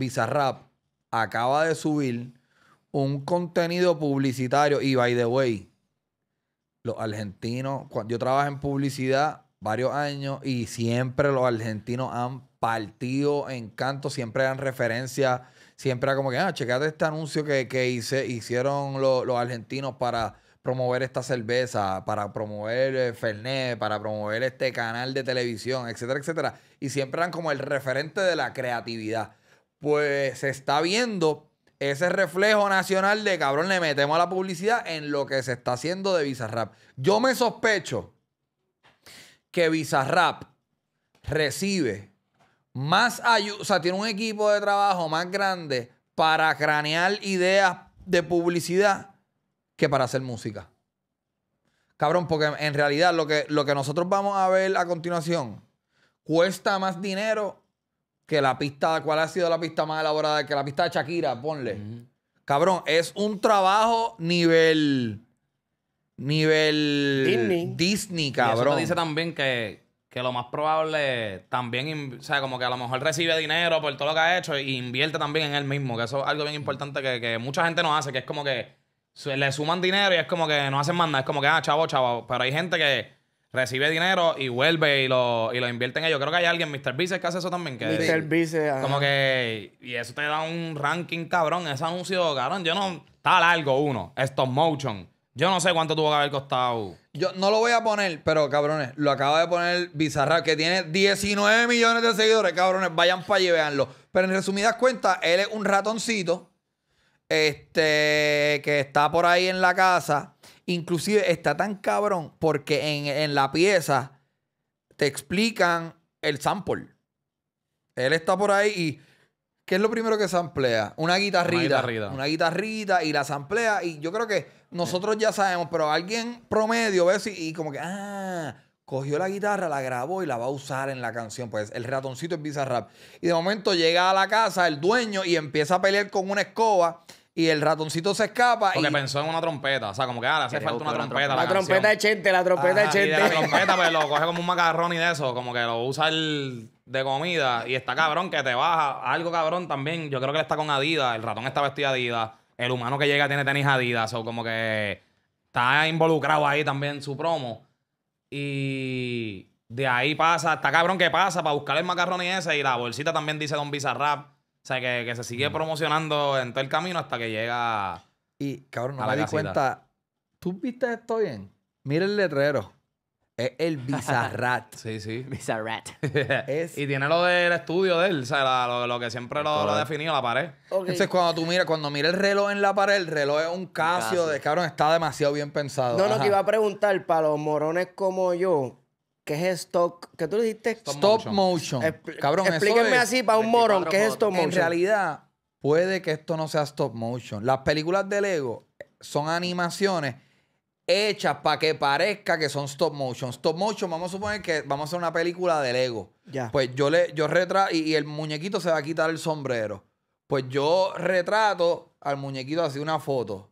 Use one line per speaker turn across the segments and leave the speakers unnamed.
Bizarrap acaba de subir un contenido publicitario y by the way, los argentinos, cuando yo trabajo en publicidad varios años y siempre los argentinos han partido en canto, siempre dan referencia, siempre como que, ah, checate este anuncio que, hice, hicieron los argentinos para promover esta cerveza, para promover eh, Fernet, para promover este canal de televisión, etcétera, etcétera. Y siempre eran como el referente de la creatividad pues se está viendo ese reflejo nacional de cabrón, le metemos a la publicidad en lo que se está haciendo de Bizarrap. Yo me sospecho que Bizarrap recibe más ayuda, o sea, tiene un equipo de trabajo más grande para cranear ideas de publicidad que para hacer música. Cabrón, porque en realidad lo que, lo que nosotros vamos a ver a continuación cuesta más dinero que la pista, ¿cuál ha sido la pista más elaborada? Que la pista de Shakira, ponle. Cabrón, es un trabajo nivel. Nivel Disney, Disney cabrón. eso dice
también que, lo más probable también, o sea, como que a lo mejor recibe dinero por todo lo que ha hecho e invierte también en él mismo, que eso es algo bien importante que, que mucha gente no hace, que es como que le suman dinero y es como que no hacen más es como que, ah, chavo, chavo, pero hay gente que recibe dinero y vuelve y lo, y lo invierte en ello. Creo que hay alguien, Mr. Vice, que hace eso también. Que,
Mr. Como
que. Y eso te da un ranking cabrón. Ese anuncio, cabrón. Yo no. Está largo uno. Estos motion. Yo no sé cuánto tuvo que haber costado. Yo no lo voy a poner, pero cabrones, lo acaba de poner
Bizarra, que tiene 19 millones de seguidores, cabrones. Vayan para allí veanlo. Pero en resumidas cuentas, él es un ratoncito. Este. Que está por ahí en la casa Inclusive está tan cabrón porque en, la pieza te explican el sample. Él está por ahí y... ¿Qué es lo primero que samplea? Una guitarrita. Una guitarrita. Una guitarrita y la samplea. Y yo creo que nosotros ya sabemos, pero alguien promedio ves y, como que, ah, cogió la guitarra, la grabó y la va a usar en la canción. Pues el ratoncito es rap. Y de momento llega a la casa el dueño y empieza a pelear con una escoba y el ratoncito se escapa. Porque
pensó en una trompeta. O sea, como que ahora hace falta una trompeta. La, trompeta de
Chente, la trompeta de Chente. la
trompeta, pues lo coge como un macarrón y de eso. Como que lo usa el de comida. Y está cabrón que te baja. Algo cabrón también. Yo creo que él está con Adidas. El ratón está vestido Adidas. El humano que llega tiene tenis Adidas. O como que está involucrado ahí también su promo. Y de ahí pasa. Está cabrón que pasa para buscar el macarrón y ese. Y la bolsita también dice Don Bizarrap. O sea, que, se sigue promocionando en todo el camino hasta que llega.
Y cabrón, no me di cuenta. ¿Tú viste esto bien? Mira el letrero. Es el Bizarrat. sí,
sí. Bizarrat. Y tiene lo del estudio de él, o sea, lo, que siempre lo, ha definido, la pared. Entonces, cuando tú miras, cuando mira el reloj en la pared, el reloj es un casio, de cabrón, está
demasiado bien pensado. No, no, te iba a
preguntar, para los morones como yo, ¿Qué es stop?
¿Qué tú le dijiste? Stop, motion. motion. Cabrón, explíquenme así para un morón. ¿Qué es stop motion? En realidad, puede que esto no sea stop motion. Las películas de Lego son animaciones hechas para que parezca que son stop motion. Stop motion, vamos a suponer que vamos a hacer una película de Lego. Ya. Pues yo le, yo retrato y, y, el muñequito se va a quitar el sombrero. Pues yo retrato al muñequito así una foto,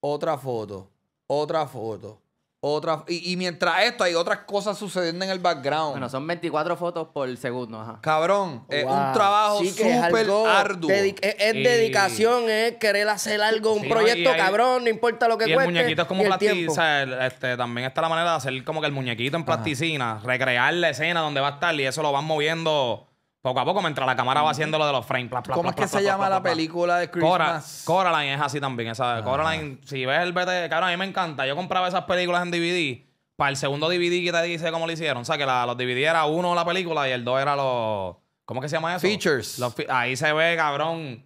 otra foto, otra foto, otra, y, mientras esto, hay otras cosas sucediendo en el background. Bueno, son 24 fotos por segundo, ajá. Cabrón, eh, es un trabajo súper arduo.
es, dedicación, es querer hacer algo, un proyecto, cabrón, no importa lo que y El muñequito es como plasticina.
Este, también está la manera de hacer como que el muñequito en plasticina, recrear la escena donde va a estar y eso lo van moviendo poco a poco, mientras la cámara va haciendo lo de los frames. ¿Cómo es que se llama la
película de Christmas?
Coraline es así también. Esa, ah. Coraline, si ves el BT, claro, a mí me encanta. Yo compraba esas películas en DVD. Para el segundo DVD que te dice cómo lo hicieron. O sea, que los DVD era uno la película y el dos era los. ¿Cómo que se llama eso? Features. ahí se ve, cabrón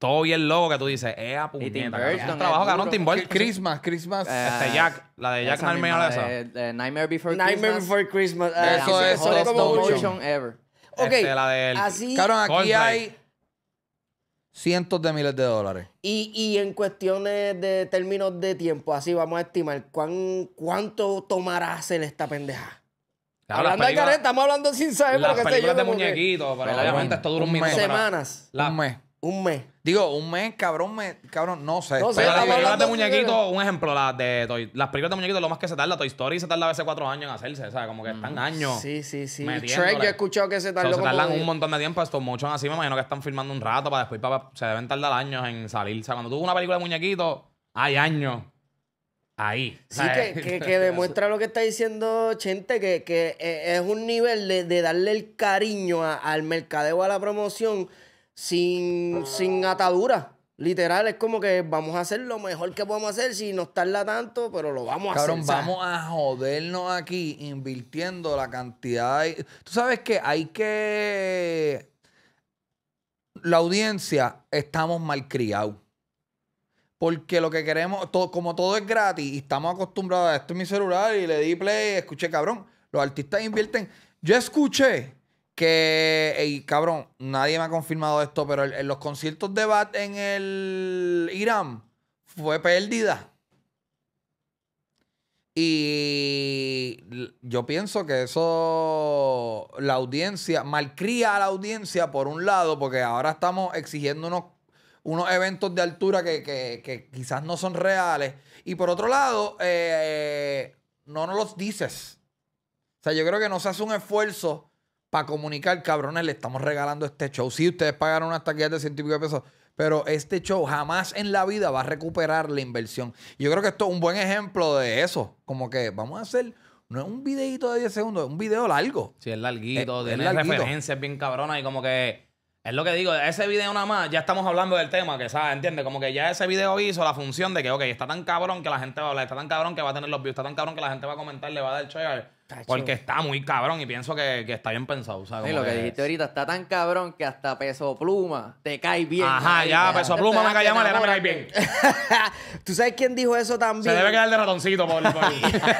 todo bien logo que tú dices, ¡Ea, puñeta. trabajo, cabrón, Christmas,
Christmas. Eh, este Jack, la de Jack
Nightmare,
eh,
Nightmare Before Christmas. Nightmare Before Christmas.
Eso es, eso es. ever. Ok, este, la del... así... Cabrón, aquí hay
cientos de miles de dólares.
Y, en cuestiones de términos de tiempo, así vamos a estimar, ¿cuánto tomará hacer esta pendeja?
hablando de estamos hablando sin saber, lo que sé yo. películas de muñequitos, pero obviamente esto dura un, mes. minuto. Semanas, un mes. un mes. Digo, un mes, cabrón, me, cabrón, no sé. Pero las películas de muñequitos,
un ejemplo, las de Toy, las películas de muñequitos, lo más que se tarda, Toy Story se tarda a veces cuatro años en hacerse, o sea Como que están años. Sí, sí, sí. Y track yo he
escuchado que se tarda se un
montón de tiempo estos mucho así, me imagino que están filmando un rato para después para, se deben tardar años en salir. O sea, cuando tú ves una película de muñequitos, hay años. Ahí. Sí, que, que, demuestra
lo que está diciendo Chente, que, que eh, es un nivel de, de darle el cariño al mercadeo, a la promoción, sin, sin atadura. Literal, es como que vamos a hacer lo mejor que podemos hacer si no tarda tanto, pero lo vamos a hacer. Cabrón, vamos
a jodernos aquí invirtiendo la cantidad. Tú sabes que hay que. La audiencia estamos malcriados. Porque lo que queremos, como todo es gratis y estamos acostumbrados a esto en mi celular y le di play, escuché, cabrón. Los artistas invierten. Yo escuché que, cabrón, nadie me ha confirmado esto, pero en los conciertos de Bat en el Irán fue pérdida. Y yo pienso que eso, la audiencia, malcría a la audiencia por un lado, porque ahora estamos exigiendo unos, eventos de altura que, quizás no son reales. Y por otro lado, eh, no nos los dices. O sea, yo creo que no se hace un esfuerzo para comunicar, cabrones, le estamos regalando este show. Sí, ustedes pagaron una taquillas de ciento y pico de pesos, pero este show jamás en la vida va a recuperar la inversión. yo creo que esto es un buen ejemplo de eso. Como que vamos a hacer no es un videito de 10 segundos, es un video largo.
Sí, es larguito, tiene referencias bien cabronas y como que. Es lo que digo, ese video nada más, ya estamos hablando del tema, que sabes, ¿entiendes? Como que ya ese video hizo la función de que, ok, está tan cabrón que la gente va a hablar, está tan cabrón que va a tener los views, está tan cabrón que la gente va a comentar, le va a dar share. Porque está muy cabrón y pienso que, está bien pensado. sí, lo que, dijiste
ahorita está tan cabrón que hasta peso pluma te cae
bien. Ajá, ya, peso pluma me cae mal, me cae bien.
¿Tú sabes quién dijo eso también? Se debe quedar
de ratoncito, por,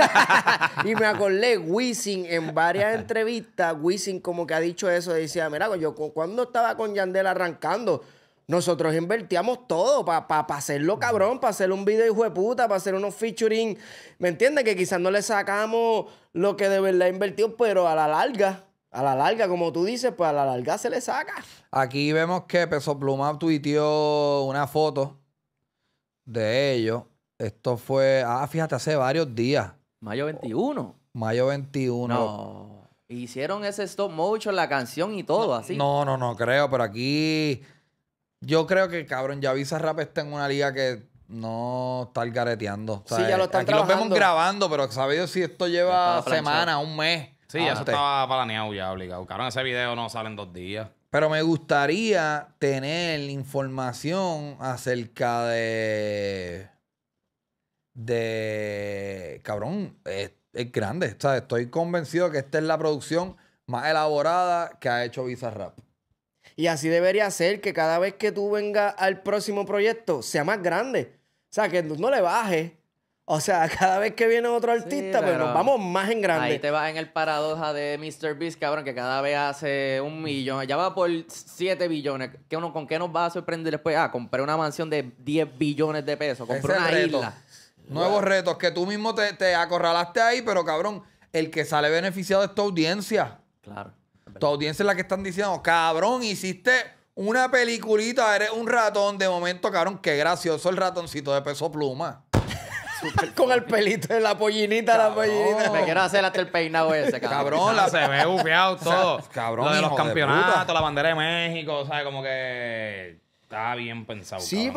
Y me acordé, Wisin, en varias entrevistas, Wisin como que ha dicho eso, decía, mira, yo cuando estaba con Yandel arrancando, nosotros invertíamos todo para hacerlo cabrón, para hacer un video hijo de puta, para hacer unos featuring. ¿Me entiendes? Que quizás no le sacamos lo que de verdad invertió, pero a la larga, a la larga, como tú dices, pues a la larga se le saca.
Aquí vemos que Peso Pluma tuiteó una foto de ellos. Esto fue, ah, fíjate, hace varios días. Mayo 21. Mayo 21. No.
Hicieron ese stop motion, la canción y todo, así. No,
no, no creo, pero aquí yo creo que, cabrón, ya Visa Rap está en una liga que no está gareteando. Sí, ya lo están Aquí los vemos grabando, pero sabido si esto lleva semana, un mes. Sí, ya eso estaba
planeado ya, obligado. Cabrón, ese video no sale en dos días.
Pero me gustaría tener información acerca de. de. Cabrón, es, grande. O estoy convencido que esta es la producción más elaborada que ha hecho Rap.
Y así debería ser que cada vez que tú vengas al próximo proyecto sea más grande. O sea, que no le baje, O sea, cada vez que viene otro artista, pero pues nos vamos más en grande. Ahí te vas en el paradoja de Mr. Beast, cabrón, que cada vez hace un millón. Ya va por 7 billones. que uno, ¿Con qué nos va a sorprender
después? Ah, compré una mansión de 10 billones de pesos. Compré una isla. Nuevos retos que tú mismo te, te acorralaste ahí, pero cabrón, el que sale beneficiado es tu audiencia. Claro. Tu audiencia es la que están diciendo, cabrón, hiciste una peliculita, eres un ratón. De momento, cabrón, qué gracioso el ratoncito de peso pluma.
Con el pelito de la
pollinita, la
pollinita. Me quiero hacer hasta el peinado ese, cabrón. cabrón
Se ve bufiado todo. Lo de los campeonatos, la bandera de México, ¿sabes? como que está bien pensado. Sí,